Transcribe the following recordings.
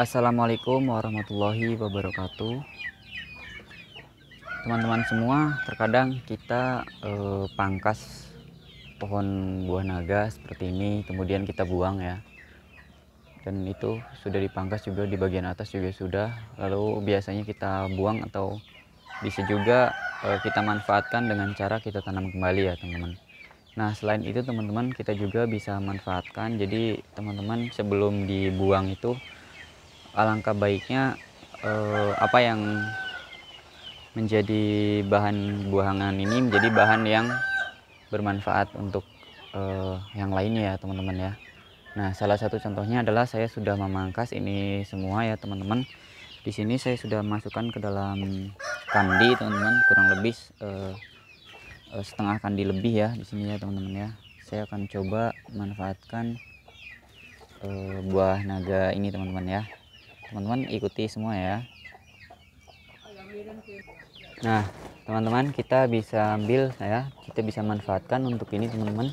Assalamualaikum warahmatullahi wabarakatuh. Teman-teman semua, terkadang kita eh, pangkas pohon buah naga seperti ini, kemudian kita buang ya. Dan itu sudah dipangkas juga di bagian atas juga sudah. Lalu biasanya kita buang atau bisa juga eh, kita manfaatkan dengan cara kita tanam kembali ya, teman-teman. Nah, selain itu teman-teman kita juga bisa manfaatkan. Jadi, teman-teman sebelum dibuang itu alangkah baiknya eh, apa yang menjadi bahan buangan ini menjadi bahan yang bermanfaat untuk eh, yang lainnya ya teman-teman ya nah salah satu contohnya adalah saya sudah memangkas ini semua ya teman-teman di sini saya sudah masukkan ke dalam kandi teman-teman kurang lebih eh, eh setengah kandi lebih ya di sini ya teman-teman ya saya akan coba manfaatkan uh, buah naga ini teman-teman ya teman-teman ikuti semua ya nah teman-teman kita bisa ambil ya kita bisa manfaatkan untuk ini teman-teman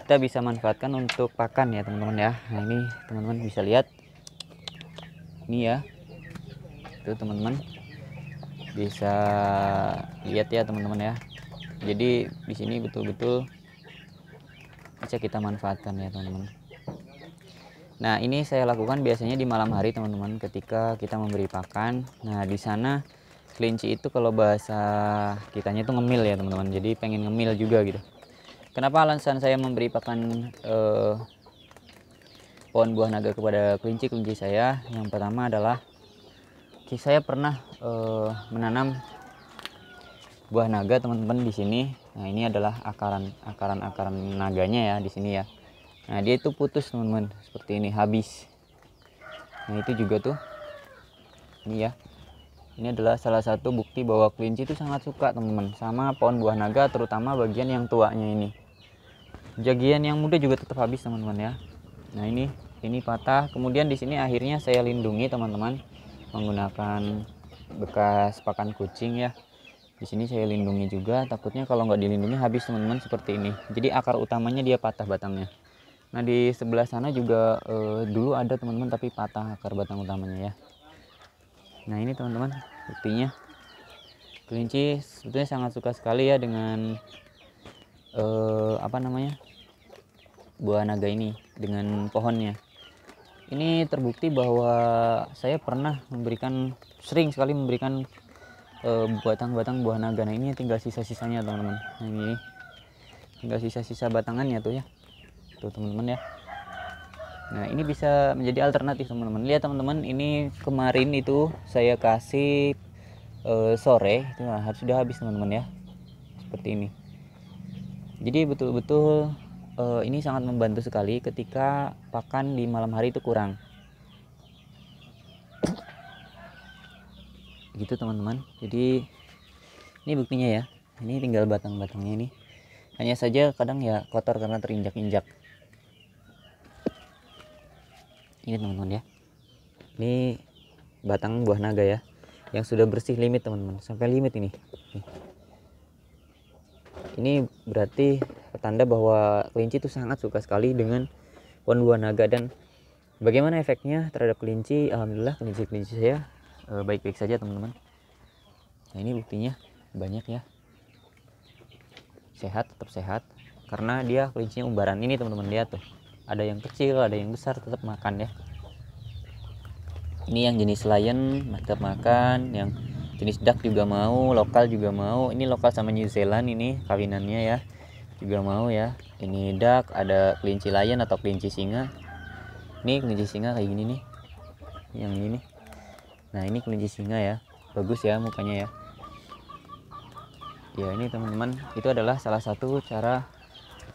kita bisa manfaatkan untuk pakan ya teman-teman ya nah ini teman-teman bisa lihat ini ya itu teman-teman bisa lihat ya teman-teman ya jadi di sini betul-betul bisa kita manfaatkan ya teman-teman Nah, ini saya lakukan biasanya di malam hari, teman-teman, ketika kita memberi pakan. Nah, di sana kelinci itu kalau bahasa kitanya itu ngemil ya, teman-teman. Jadi pengen ngemil juga gitu. Kenapa alasan saya memberi pakan eh, pohon buah naga kepada kelinci-kelinci saya? Yang pertama adalah saya pernah eh, menanam buah naga, teman-teman, di sini. Nah, ini adalah akaran-akaran akaran naganya ya di sini ya nah dia itu putus teman-teman seperti ini habis nah itu juga tuh ini ya ini adalah salah satu bukti bahwa kelinci itu sangat suka teman-teman sama pohon buah naga terutama bagian yang tuanya ini jagian yang muda juga tetap habis teman-teman ya nah ini ini patah kemudian di sini akhirnya saya lindungi teman-teman menggunakan bekas pakan kucing ya di sini saya lindungi juga takutnya kalau nggak dilindungi habis teman-teman seperti ini jadi akar utamanya dia patah batangnya Nah di sebelah sana juga eh, dulu ada teman-teman tapi patah akar batang utamanya ya. Nah ini teman-teman buktinya kelinci sebetulnya sangat suka sekali ya dengan eh, apa namanya buah naga ini dengan pohonnya. Ini terbukti bahwa saya pernah memberikan sering sekali memberikan eh, batang-batang uh, buah naga nah ini tinggal sisa-sisanya teman-teman nah ini tinggal sisa-sisa batangannya tuh ya tuh gitu, teman-teman ya nah ini bisa menjadi alternatif teman-teman lihat teman-teman ini kemarin itu saya kasih uh, sore itu nah, sudah habis teman-teman ya seperti ini jadi betul-betul uh, ini sangat membantu sekali ketika pakan di malam hari itu kurang gitu teman-teman jadi ini buktinya ya ini tinggal batang-batangnya ini hanya saja kadang ya kotor karena terinjak-injak ini teman-teman ya ini batang buah naga ya yang sudah bersih limit teman-teman sampai limit ini Nih. ini berarti petanda bahwa kelinci itu sangat suka sekali dengan pohon buah naga dan bagaimana efeknya terhadap kelinci alhamdulillah kelinci-kelinci saya eh, baik-baik saja teman-teman nah ini buktinya banyak ya sehat tetap sehat karena dia kelincinya umbaran ini teman-teman lihat tuh ada yang kecil ada yang besar tetap makan ya ini yang jenis lion tetap makan yang jenis duck juga mau lokal juga mau ini lokal sama New Zealand ini kawinannya ya juga mau ya ini duck ada kelinci lion atau kelinci singa ini kelinci singa kayak gini nih yang ini nah ini kelinci singa ya bagus ya mukanya ya ya ini teman-teman itu adalah salah satu cara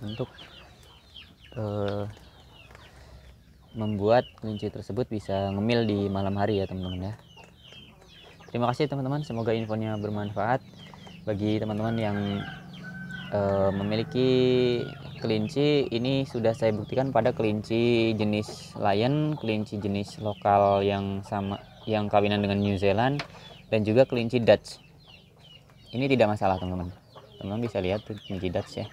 untuk uh, membuat kelinci tersebut bisa ngemil di malam hari ya teman-teman ya terima kasih teman-teman semoga infonya bermanfaat bagi teman-teman yang e, memiliki kelinci ini sudah saya buktikan pada kelinci jenis lion kelinci jenis lokal yang sama yang kawinan dengan New Zealand dan juga kelinci Dutch ini tidak masalah teman-teman teman-teman bisa lihat kelinci Dutch ya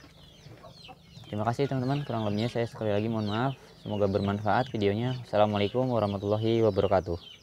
Terima kasih teman-teman, kurang lebihnya saya sekali lagi mohon maaf. Semoga bermanfaat videonya. Assalamualaikum warahmatullahi wabarakatuh.